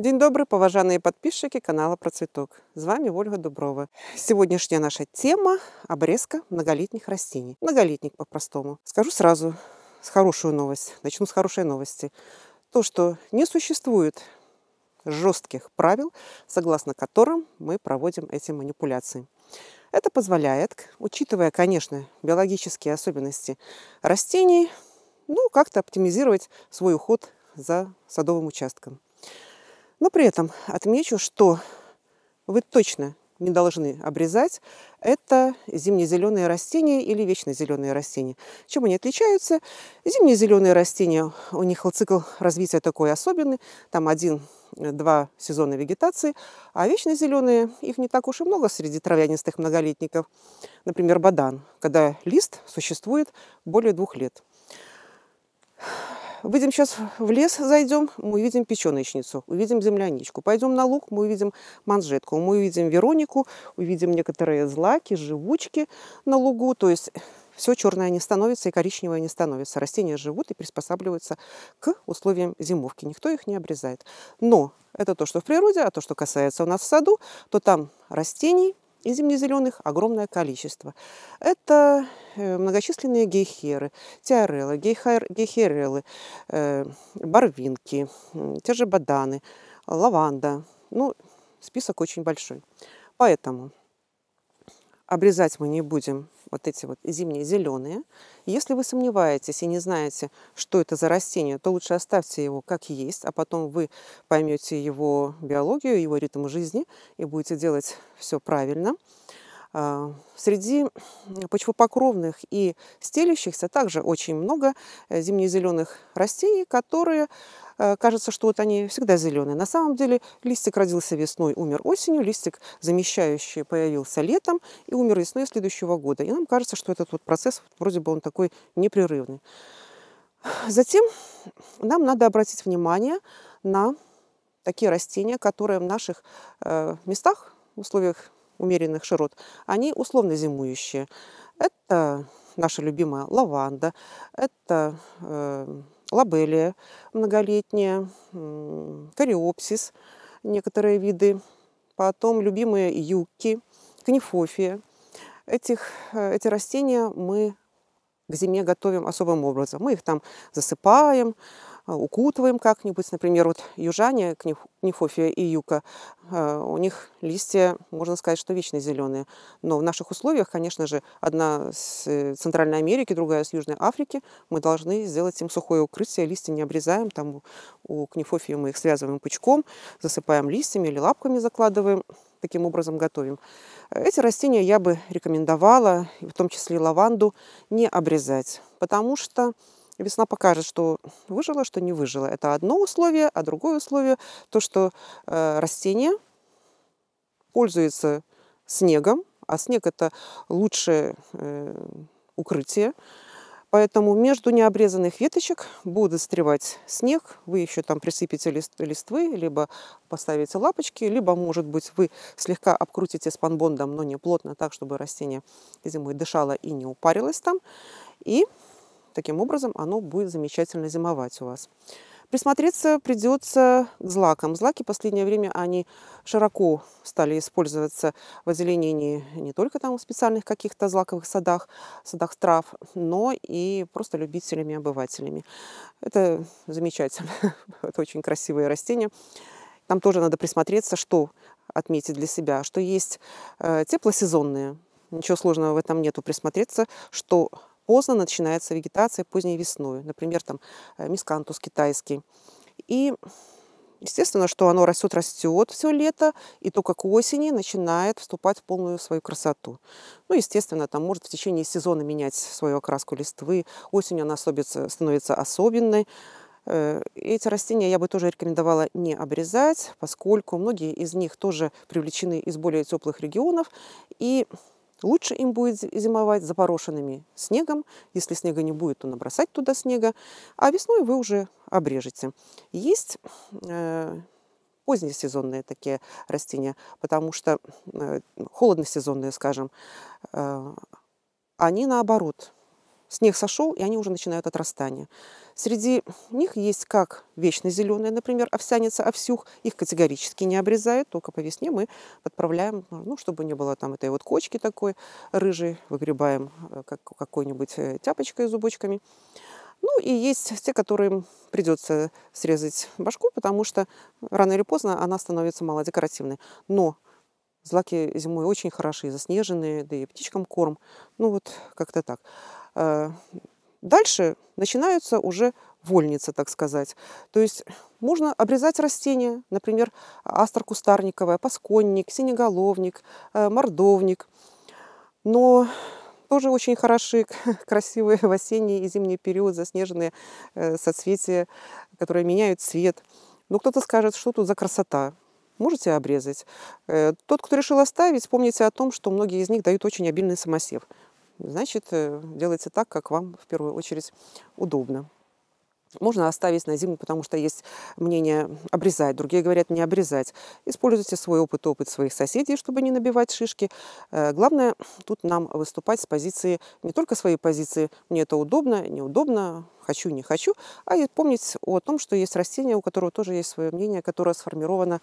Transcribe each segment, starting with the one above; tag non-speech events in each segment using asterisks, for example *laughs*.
День добрый, поважанные подписчики канала Процветок. С вами Ольга Дуброва. Сегодняшняя наша тема – обрезка многолетних растений. Многолетник по-простому. Скажу сразу с хорошую новость. Начну с хорошей новости. То, что не существует жестких правил, согласно которым мы проводим эти манипуляции. Это позволяет, учитывая, конечно, биологические особенности растений, ну, как-то оптимизировать свой уход за садовым участком. Но при этом отмечу, что вы точно не должны обрезать, это зимнезеленые растения или вечнозеленые растения. Чем они отличаются? Зимнезеленые растения, у них цикл развития такой особенный, там один-два сезона вегетации, а вечнозеленые их не так уж и много среди травянистых многолетников. Например, бадан, когда лист существует более двух лет. Выйдем сейчас в лес, зайдем, мы увидим печеночницу, увидим земляничку. Пойдем на луг, мы увидим манжетку, мы увидим Веронику, увидим некоторые злаки, живучки на лугу. То есть все черное не становится и коричневое не становится. Растения живут и приспосабливаются к условиям зимовки. Никто их не обрезает. Но это то, что в природе, а то, что касается у нас в саду, то там растений и зимнезеленых огромное количество. Это э, многочисленные гейхеры, теорелы, гейхер, гейхерелы, э, барвинки, те же баданы, лаванда. Ну, список очень большой. Поэтому Обрезать мы не будем вот эти вот зимние зеленые. Если вы сомневаетесь и не знаете, что это за растение, то лучше оставьте его как есть, а потом вы поймете его биологию, его ритм жизни и будете делать все правильно. А, среди почвопокровных и стелющихся также очень много э, зимнезеленых растений, которые э, кажется, что вот они всегда зеленые. На самом деле листик родился весной, умер осенью, листик замещающий появился летом и умер весной следующего года. И нам кажется, что этот вот процесс вроде бы он такой непрерывный. Затем нам надо обратить внимание на такие растения, которые в наших э, местах, в условиях умеренных широт, они условно зимующие. Это наша любимая лаванда, это э, лабелия многолетняя, э, кориопсис, некоторые виды, потом любимые юки, книфофия. Этих, э, эти растения мы к зиме готовим особым образом. Мы их там засыпаем, а, укутываем как-нибудь. Например, вот южане, книфофия и юка, а, у них листья, можно сказать, что вечно зеленые. Но в наших условиях, конечно же, одна с э, Центральной Америки, другая с Южной Африки, мы должны сделать им сухое укрытие, листья не обрезаем. Там у книфофии мы их связываем пучком, засыпаем листьями или лапками закладываем таким образом готовим. Эти растения я бы рекомендовала, в том числе лаванду, не обрезать, потому что Весна покажет, что выжила, что не выжила. Это одно условие, а другое условие то, что э, растение пользуется снегом, а снег это лучшее э, укрытие. Поэтому между необрезанных веточек будет застревать снег. Вы еще там присыпете лист, листвы, либо поставите лапочки, либо, может быть, вы слегка обкрутите спанбондом, но не плотно, так, чтобы растение зимой дышало и не упарилось там. И Таким образом, оно будет замечательно зимовать у вас. Присмотреться придется к злакам. Злаки в последнее время они широко стали использоваться в озеленении не только там в специальных каких-то злаковых садах, садах трав, но и просто любителями, обывателями. Это замечательно. *laughs* Это очень красивые растения. Там тоже надо присмотреться, что отметить для себя, что есть э, теплосезонные, ничего сложного в этом нету, присмотреться, что поздно начинается вегетация поздней весной, например, там э, мискантус китайский. И естественно, что оно растет, растет все лето, и только к осени начинает вступать в полную свою красоту. Ну, естественно, там может в течение сезона менять свою окраску листвы. Осенью она особится, становится особенной. Э, эти растения я бы тоже рекомендовала не обрезать, поскольку многие из них тоже привлечены из более теплых регионов. И Лучше им будет зимовать запорошенными снегом. Если снега не будет, то набросать туда снега. А весной вы уже обрежете. Есть э, позднесезонные такие растения, потому что э, холодносезонные, скажем, э, они наоборот Снег сошел, и они уже начинают отрастание. Среди них есть как вечно зеленые, например, овсяница, овсюх. Их категорически не обрезают, только по весне мы подправляем, а, ну, чтобы не было там этой вот кочки такой рыжей, выгребаем а, как, какой-нибудь э, тяпочкой с зубочками. Ну и есть те, которым придется срезать башку, потому что рано или поздно она становится малодекоративной. Но злаки зимой очень хороши, заснеженные, да и птичкам корм. Ну вот как-то так. Э, дальше начинаются уже вольницы, так сказать. То есть можно обрезать растения, например, астра кустарниковая, пасконник, синеголовник, э, мордовник. Но тоже очень хороши, *laughs* красивые в осенний и зимний период заснеженные э, соцветия, которые меняют цвет. Но кто-то скажет, что тут за красота. Можете обрезать. Тот, кто решил оставить, помните о том, что многие из них дают очень обильный самосев значит, э, делайте так, как вам в первую очередь удобно. Можно оставить на зиму, потому что есть мнение обрезать. Другие говорят не обрезать. Используйте свой опыт, опыт своих соседей, чтобы не набивать шишки. Э, главное тут нам выступать с позиции, не только своей позиции, мне это удобно, неудобно, хочу, не хочу, а и помнить о том, что есть растение, у которого тоже есть свое мнение, которое сформировано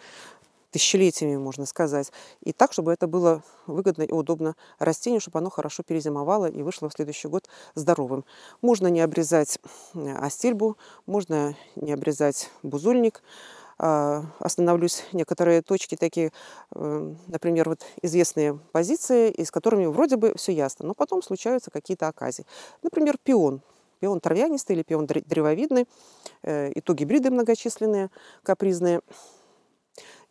тысячелетиями, можно сказать. И так, чтобы это было выгодно и удобно растению, чтобы оно хорошо перезимовало и вышло в следующий год здоровым. Можно не обрезать э, астильбу, можно не обрезать бузульник. А, остановлюсь некоторые точки такие, э, например, вот известные позиции, и с которыми вроде бы все ясно, но потом случаются какие-то оказии. Например, пион пион травянистый или пион древовидный, э, и то гибриды многочисленные, капризные.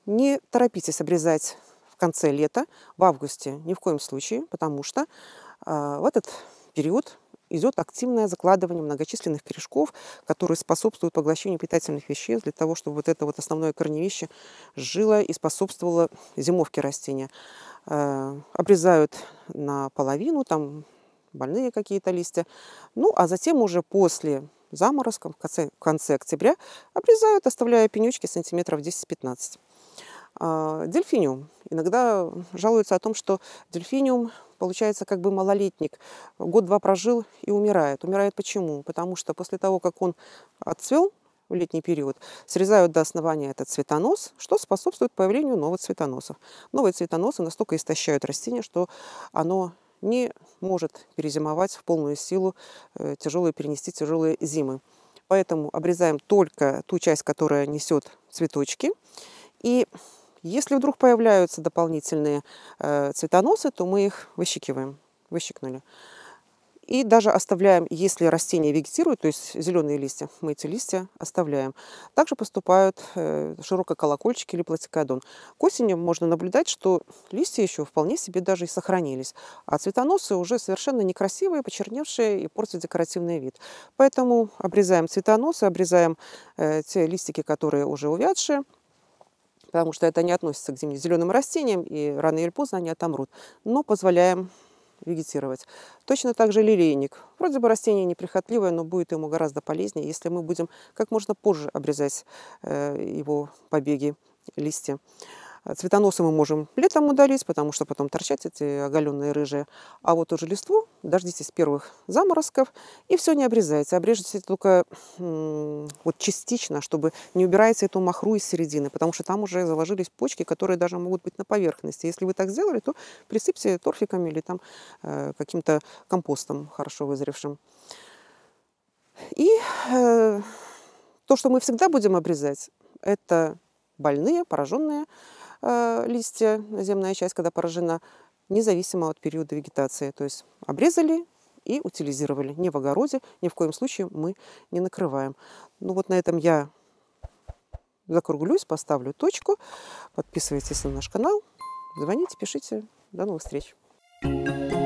Не торопитесь обрезать в конце лета, в августе ни в коем случае, потому что а, в этот период идет активное закладывание многочисленных корешков, которые способствуют поглощению питательных веществ для того, чтобы вот это вот основное корневище жило и способствовало зимовке растения. А, обрезают наполовину, там больные какие-то листья. Ну, а затем уже после заморозков в конце, в конце октября, обрезают, оставляя пенючки сантиметров 10-15. А, дельфиниум. Иногда жалуются о том, что дельфиниум получается как бы малолетник. Год-два прожил и умирает. Умирает почему? Потому что после того, как он отцвел в летний период, срезают до основания этот цветонос, что способствует появлению новых цветоносов. Новые цветоносы настолько истощают растение, что оно не может перезимовать в полную силу э, тяжелые, перенести тяжелые зимы. Поэтому обрезаем только ту часть, которая несет цветочки. И если вдруг появляются дополнительные э, цветоносы, то мы их выщикиваем, выщикнули. И даже оставляем, если растение вегетирует, то есть зеленые листья, мы эти листья оставляем. Также поступают э, ширококолокольчики или платикодон. К осени можно наблюдать, что листья еще вполне себе даже и сохранились. А цветоносы уже совершенно некрасивые, почерневшие и портят декоративный вид. Поэтому обрезаем цветоносы, обрезаем э, те листики, которые уже увядшие, потому что это не относится к зимним зеленым растениям, и рано или поздно они отомрут. Но позволяем вегетировать. Точно так же лилейник. Вроде бы растение неприхотливое, но будет ему гораздо полезнее, если мы будем как можно позже обрезать э, его побеги, листья. А, цветоносы мы можем летом удалить, потому что потом торчат эти оголенные рыжие. А вот уже листву дождитесь первых заморозков, и все не обрезается, Обрежете только вот частично, чтобы не убирается эту махру из середины, потому что там уже заложились почки, которые даже могут быть на поверхности. Если вы так сделали, то присыпьте торфиками или там э, каким-то компостом хорошо вызревшим. И э, то, что мы всегда будем обрезать, это больные, пораженные Э, листья, земная часть, когда поражена, независимо от периода вегетации. То есть обрезали и утилизировали. Не в огороде, ни в коем случае мы не накрываем. Ну вот на этом я закруглюсь, поставлю точку. Подписывайтесь на наш канал, звоните, пишите. До новых встреч! thank you